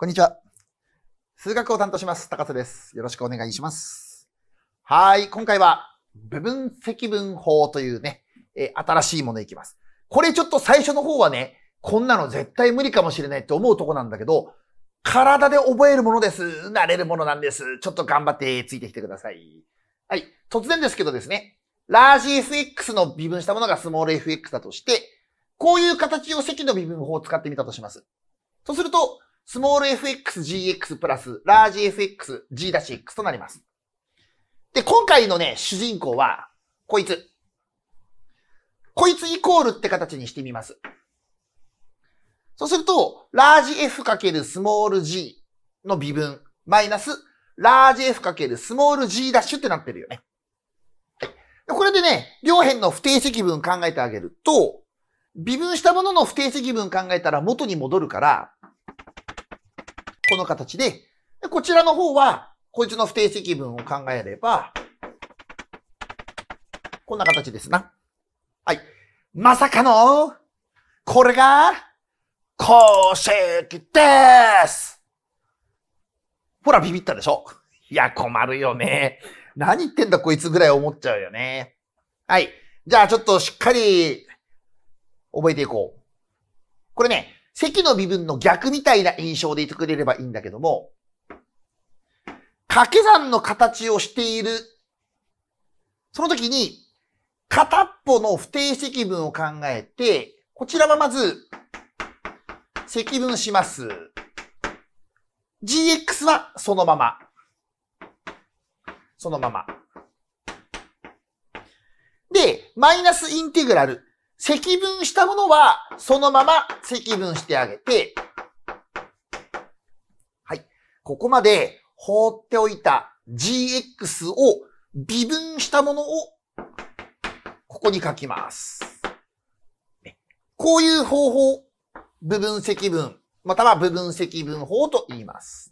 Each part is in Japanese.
こんにちは。数学を担当します、高瀬です。よろしくお願いします。はい、今回は部分積分法というね、え新しいものいきます。これちょっと最初の方はね、こんなの絶対無理かもしれないって思うとこなんだけど、体で覚えるものです。慣れるものなんです。ちょっと頑張ってついてきてください。はい。突然ですけどですね、ラージ FX の微分したものがスモール FX だとして、こういう形を積の微分法を使ってみたとします。とすると、スモール FXGX プラス、ラージ FXG X となります。で、今回のね、主人公は、こいつ。こいつイコールって形にしてみます。そうすると、ラージ F かけるスモール G の微分、マイナス、ラージ F かけるスモール G ダッシュってなってるよね。はい。これでね、両辺の不定積分考えてあげると、微分したものの不定積分考えたら元に戻るから、この形で、でこちらの方は、こいつの不定積分を考えれば、こんな形ですな。はい。まさかの、これが、公式ですほら、ビビったでしょいや、困るよね。何言ってんだこいつぐらい思っちゃうよね。はい。じゃあ、ちょっとしっかり、覚えていこう。これね、積の微分の逆みたいな印象でいてくれればいいんだけども、掛け算の形をしている、その時に、片っぽの不定積分を考えて、こちらはまず、積分します。gx はそのまま。そのまま。で、マイナスインテグラル。積分したものは、そのまま積分してあげて、はい。ここまで放っておいた gx を微分したものを、ここに書きます。こういう方法、部分積分、または部分積分法と言います。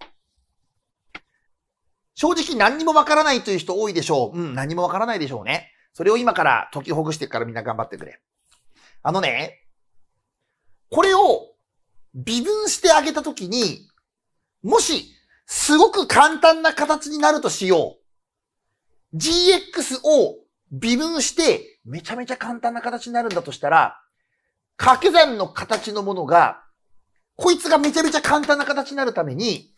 正直何にもわからないという人多いでしょう。うん、何もわからないでしょうね。それを今から解きほぐしてからみんな頑張ってくれ。あのね、これを微分してあげたときに、もし、すごく簡単な形になるとしよう。gx を微分して、めちゃめちゃ簡単な形になるんだとしたら、掛け算の形のものが、こいつがめちゃめちゃ簡単な形になるために、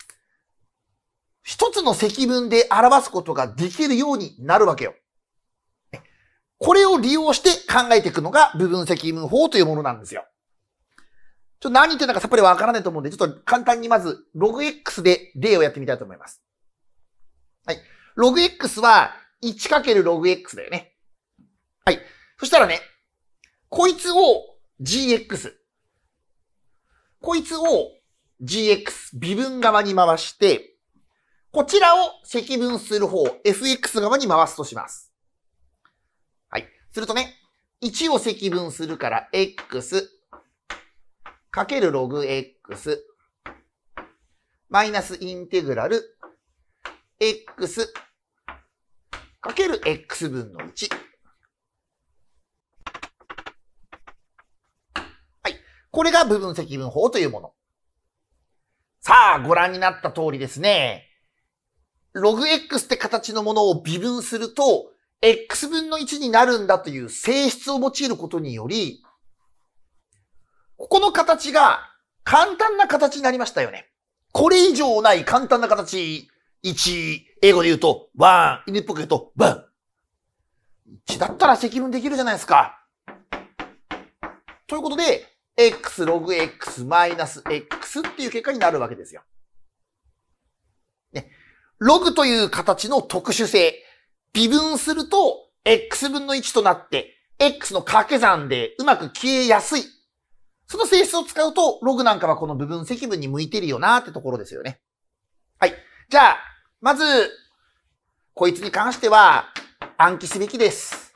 一つの積分で表すことができるようになるわけよ。これを利用して考えていくのが部分積分法というものなんですよ。ちょっと何言ってるのかさっぱりわからないと思うんで、ちょっと簡単にまず、ログ x で例をやってみたいと思います。はい。ログ x は 1× ログ x だよね。はい。そしたらね、こいつを gx。こいつを gx、微分側に回して、こちらを積分する方、fx 側に回すとします。するとね、1を積分するから、x かけるログ x マイナスインテグラル x かける x 分の1。はい。これが部分積分法というもの。さあ、ご覧になった通りですね。ログ x って形のものを微分すると、x 分の1になるんだという性質を用いることにより、ここの形が簡単な形になりましたよね。これ以上ない簡単な形。1、英語で言うと、1、犬っぽく言うと、ン。1だったら積分できるじゃないですか。ということで、x ログ x マイナス x っていう結果になるわけですよ。ね。ログという形の特殊性。微分すると、x 分の1となって、x の掛け算でうまく消えやすい。その性質を使うと、ログなんかはこの部分積分に向いてるよなってところですよね。はい。じゃあ、まず、こいつに関しては、暗記すべきです。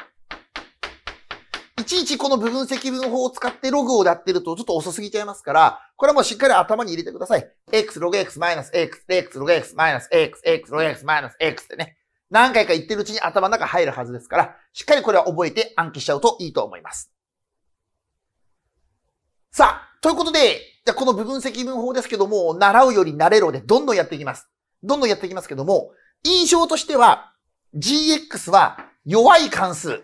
いちいちこの部分積分法を使ってログをやってるとちょっと遅すぎちゃいますから、これはもうしっかり頭に入れてください。x log x m i n x, x log x m x, x log x マイナス x ってね。何回か言ってるうちに頭の中入るはずですから、しっかりこれは覚えて暗記しちゃうといいと思います。さあ、ということで、じゃこの部分積分法ですけども、習うより慣れろでどんどんやっていきます。どんどんやっていきますけども、印象としては、gx は弱い関数。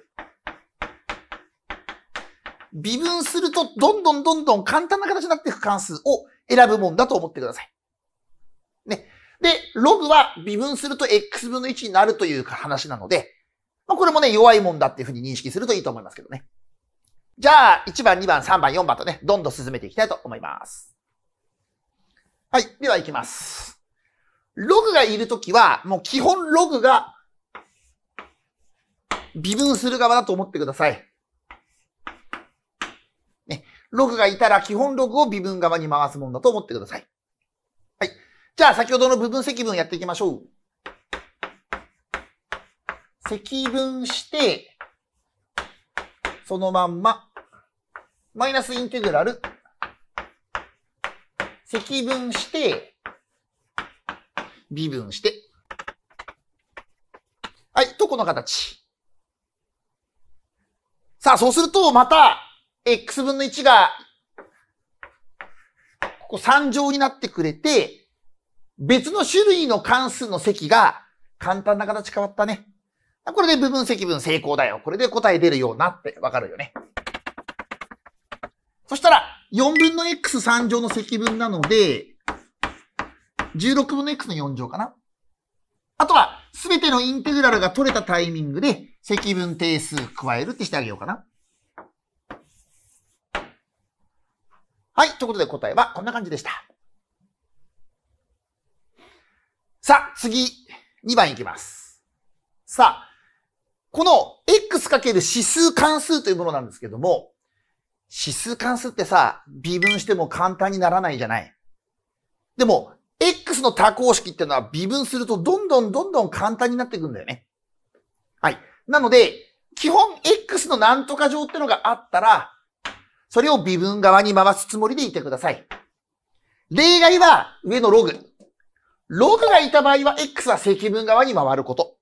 微分すると、どんどんどんどん簡単な形になっていく関数を選ぶもんだと思ってください。で、ログは微分すると x 分の1になるという話なので、まあ、これもね、弱いもんだっていうふうに認識するといいと思いますけどね。じゃあ、1番、2番、3番、4番とね、どんどん進めていきたいと思います。はい。ではいきます。ログがいるときは、もう基本ログが微分する側だと思ってください。ね。ログがいたら基本ログを微分側に回すもんだと思ってください。はい。じゃあ先ほどの部分積分やっていきましょう。積分して、そのまんま、マイナスインテグラル、積分して、微分して、はい、とこの形。さあ、そうすると、また、x 分の1が、ここ3乗になってくれて、別の種類の関数の積が簡単な形変わったね。これで部分積分成功だよ。これで答え出るようなってわかるよね。そしたら、4分の x3 乗の積分なので、16分の x の4乗かな。あとは、すべてのインテグラルが取れたタイミングで積分定数加えるってしてあげようかな。はい、ということで答えはこんな感じでした。さあ、次、2番いきます。さあ、この x かける指数関数というものなんですけども、指数関数ってさ、微分しても簡単にならないじゃない。でも、x の多項式ってのは微分するとどんどんどんどん簡単になっていくんだよね。はい。なので、基本 x のなんとか乗ってのがあったら、それを微分側に回すつもりでいてください。例外は上のログ。ログがいた場合は X は積分側に回ること。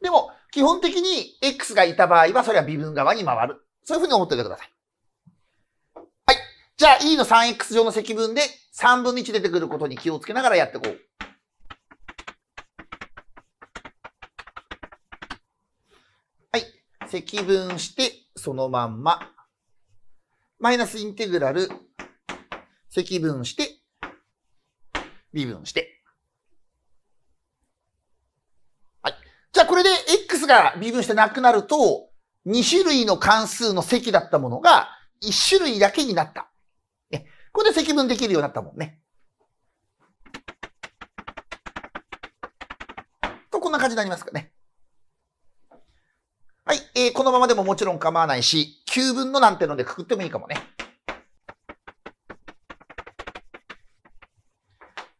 でも、基本的に X がいた場合はそれは微分側に回る。そういうふうに思っておいてください。はい。じゃあ E の 3X 乗の積分で3分の1出てくることに気をつけながらやっていこう。はい。積分して、そのまんま。マイナスインテグラル、積分して、微分して。が微分してなくなると、2種類の関数の積だったものが、1種類だけになった。ね、これで積分できるようになったもんね。と、こんな感じになりますかね。はい、えー、このままでももちろん構わないし、9分のなんてのでくくってもいいかもね。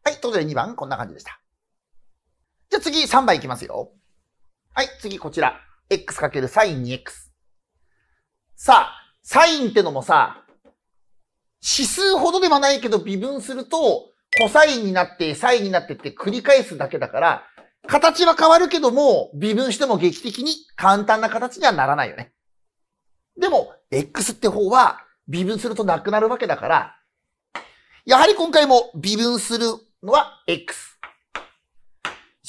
はい、ということで2番、こんな感じでした。じゃあ次3番いきますよ。はい、次こちら。x× s i n 2x。さあ、サインってのもさ、指数ほどではないけど微分すると、cos になって、サインになってって繰り返すだけだから、形は変わるけども、微分しても劇的に簡単な形にはならないよね。でも、x って方は微分するとなくなるわけだから、やはり今回も微分するのは x。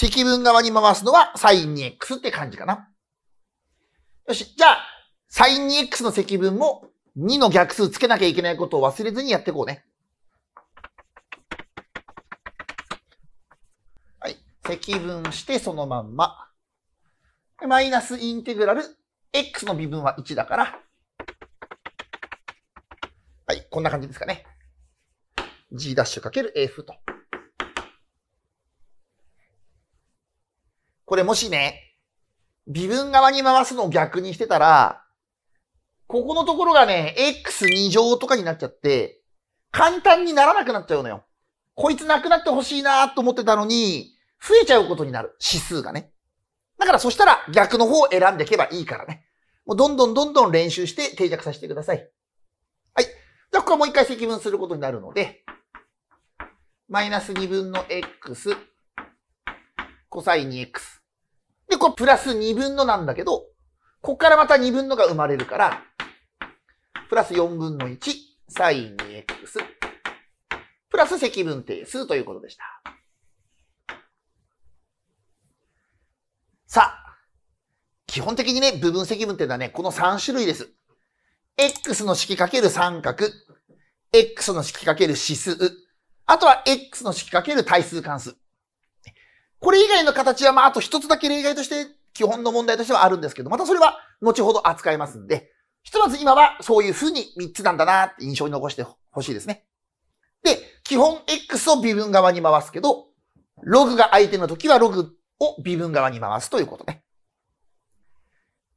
積分側に回すのは sin2x って感じかな。よし。じゃあ、sin2x の積分も2の逆数つけなきゃいけないことを忘れずにやっていこうね。はい。積分してそのまんま。マイナスインテグラル、x の微分は1だから。はい。こんな感じですかね。g' かける f と。これもしね、微分側に回すのを逆にしてたら、ここのところがね、x2 乗とかになっちゃって、簡単にならなくなっちゃうのよ。こいつなくなってほしいなと思ってたのに、増えちゃうことになる。指数がね。だからそしたら逆の方を選んでいけばいいからね。もうどんどんどんどん練習して定着させてください。はい。じゃあここはもう一回積分することになるので、マイナス2分の x、コサイン 2x。で、これプラス2分のなんだけど、ここからまた2分のが生まれるから、プラス4分の1、サイン 2x、プラス積分定数ということでした。さあ、基本的にね、部分積分っていうのはね、この3種類です。x の式かける三角、x の式かける指数、あとは x の式かける対数関数。これ以外の形は、まあ、あと一つだけ例外として、基本の問題としてはあるんですけど、またそれは後ほど扱いますんで、ひとまず今はそういう風に3つなんだなって印象に残してほしいですね。で、基本 X を微分側に回すけど、ログが相手の時はログを微分側に回すということね。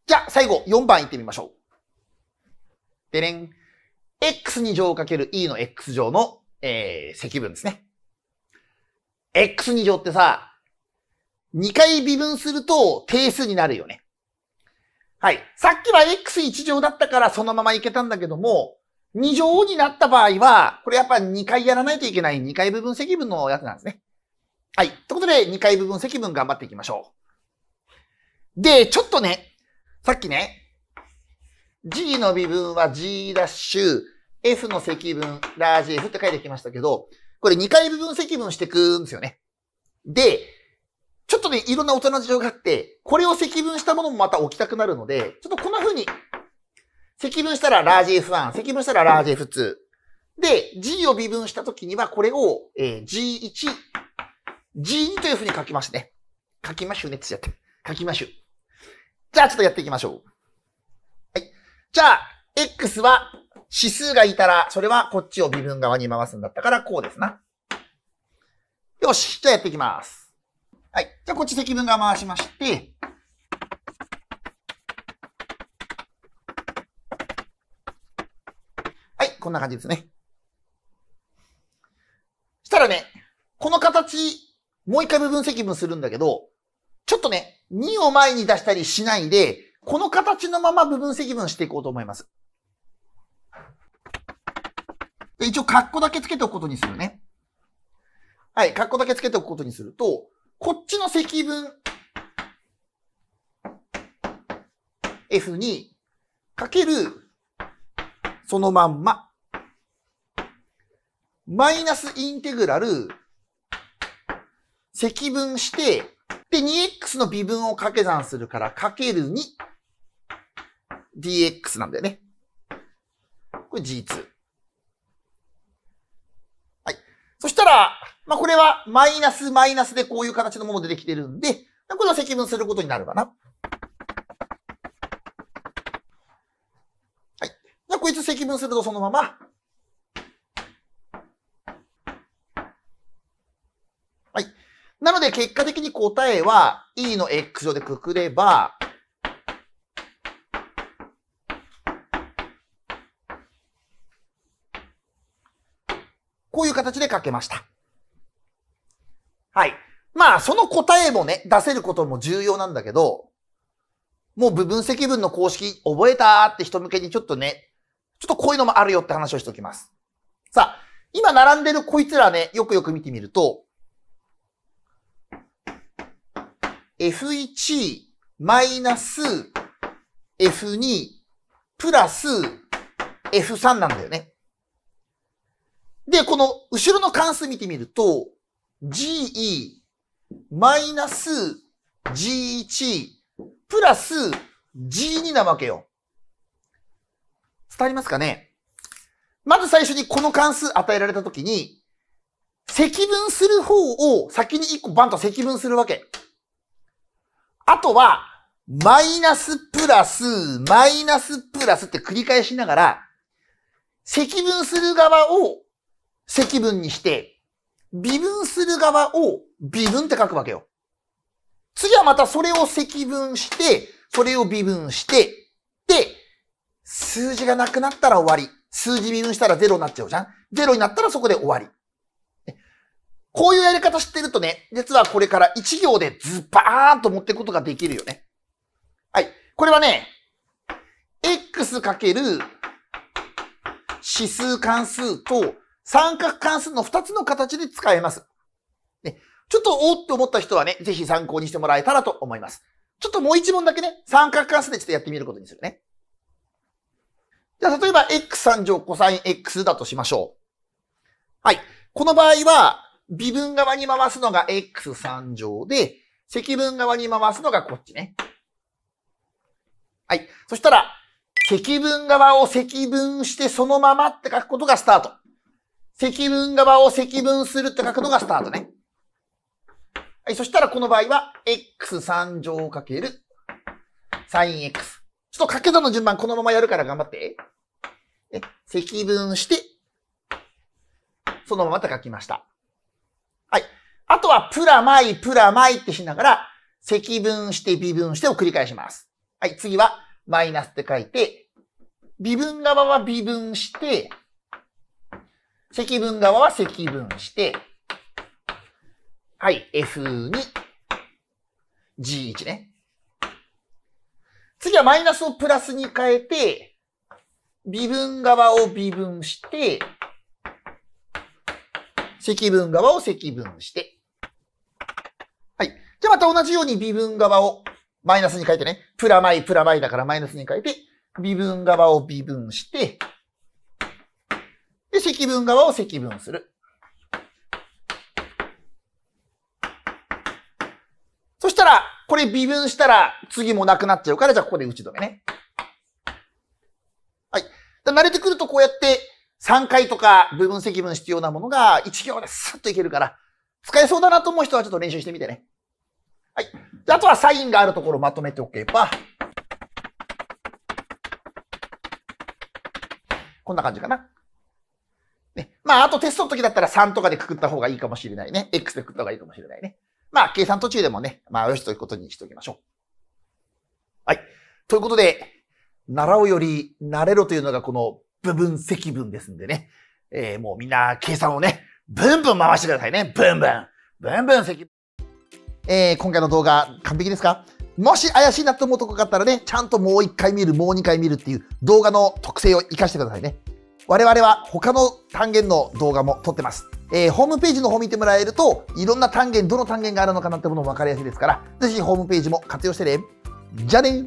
じゃあ最後4番いってみましょう。でれん。x2 乗かける e の x 乗の、えー、積分ですね。x2 乗ってさ、2回微分すると定数になるよね。はい。さっきは x1 乗だったからそのままいけたんだけども、2乗になった場合は、これやっぱ2回やらないといけない2回部分積分のやつなんですね。はい。ということで、2回部分積分頑張っていきましょう。で、ちょっとね、さっきね、g の微分は g' f の積分、ラージ f って書いてきましたけど、これ2回部分積分していくんですよね。で、ちょっとね、いろんな大人の事情があって、これを積分したものもまた置きたくなるので、ちょっとこんな風に、積分したらラージ F1、積分したらラージ F2。で、G を微分したときには、これを、えー、G1、G2 という風に書きますね。書きましょうねってやって。書きましょう。じゃあ、ちょっとやっていきましょう。はい。じゃあ、X は指数がいたら、それはこっちを微分側に回すんだったから、こうですな。よし。じゃあやっていきます。はい。じゃあ、こっち積分が回しまして、はい、こんな感じですね。したらね、この形、もう一回部分積分するんだけど、ちょっとね、2を前に出したりしないで、この形のまま部分積分していこうと思います。で一応、カッコだけつけておくことにするね。はい、カッコだけつけておくことにすると、こっちの積分 f に、かけるそのまんまマイナスインテグラル積分してで 2x の微分を掛け算するからかける 2dx なんだよね。これ G2。はい。そしたら、まあ、これはマイナスマイナスでこういう形のもの出てきてるんで、これを積分することになるかな。はい。じゃあ、こいつ積分するとそのまま、はい。なので、結果的に答えは e の x 乗でくくれば、こういう形で書けました。はい。まあ、その答えもね、出せることも重要なんだけど、もう部分積分の公式覚えたって人向けにちょっとね、ちょっとこういうのもあるよって話をしておきます。さあ、今並んでるこいつらね、よくよく見てみると、f1 マイナス f2 プラス f3 なんだよね。で、この後ろの関数見てみると、GE マイナス G1 プラス G2 なわけよ。伝わりますかねまず最初にこの関数与えられたときに、積分する方を先に1個バンと積分するわけ。あとは、マイナスプラス、マイナスプラスって繰り返しながら、積分する側を積分にして、微分する側を微分って書くわけよ。次はまたそれを積分して、それを微分して、で、数字がなくなったら終わり。数字微分したら0になっちゃうじゃん ?0 になったらそこで終わり。こういうやり方知ってるとね、実はこれから1行でズバーンと持っていくことができるよね。はい。これはね、x かける指数関数と三角関数の二つの形で使えます。ね、ちょっとおーって思った人はね、ぜひ参考にしてもらえたらと思います。ちょっともう一問だけね、三角関数でちょっとやってみることにするね。じゃあ、例えば x3 乗 cosx だとしましょう。はい。この場合は、微分側に回すのが x3 乗で、積分側に回すのがこっちね。はい。そしたら、積分側を積分してそのままって書くことがスタート。積分側を積分するって書くのがスタートね。はい、そしたらこの場合は、x3 乗かける sinx。ちょっと掛け算の順番このままやるから頑張って。え、積分して、そのままって書きました。はい。あとは、プラマイ、プラマイってしながら、積分して、微分してを繰り返します。はい、次は、マイナスって書いて、微分側は微分して、積分側は積分して、はい、F2、G1 ね。次はマイナスをプラスに変えて、微分側を微分して、積分側を積分して。はい。じゃあまた同じように微分側をマイナスに変えてね。プラマイプラマイだからマイナスに変えて、微分側を微分して、積分側を積分する。そしたら、これ微分したら次もなくなっちゃうから、じゃあここで打ち止めね。はい。慣れてくるとこうやって3回とか部分積分必要なものが1行でスッといけるから、使えそうだなと思う人はちょっと練習してみてね。はい。あとはサインがあるところまとめておけば、こんな感じかな。ね。まあ、あとテストの時だったら3とかでくくった方がいいかもしれないね。X でくくった方がいいかもしれないね。まあ、計算途中でもね、まあ、よしということにしておきましょう。はい。ということで、習うより慣れろというのがこの部分積分ですんでね。えー、もうみんな計算をね、ブンブン回してくださいね。ブンブン。ブンブン積分。えー、今回の動画完璧ですかもし怪しいなと思うとこがあったらね、ちゃんともう一回見る、もう二回見るっていう動画の特性を活かしてくださいね。我々は他の単元の動画も撮ってます。えー、ホームページの方見てもらえると、いろんな単元、どの単元があるのかなってものも分かりやすいですから、ぜひホームページも活用してね。じゃあね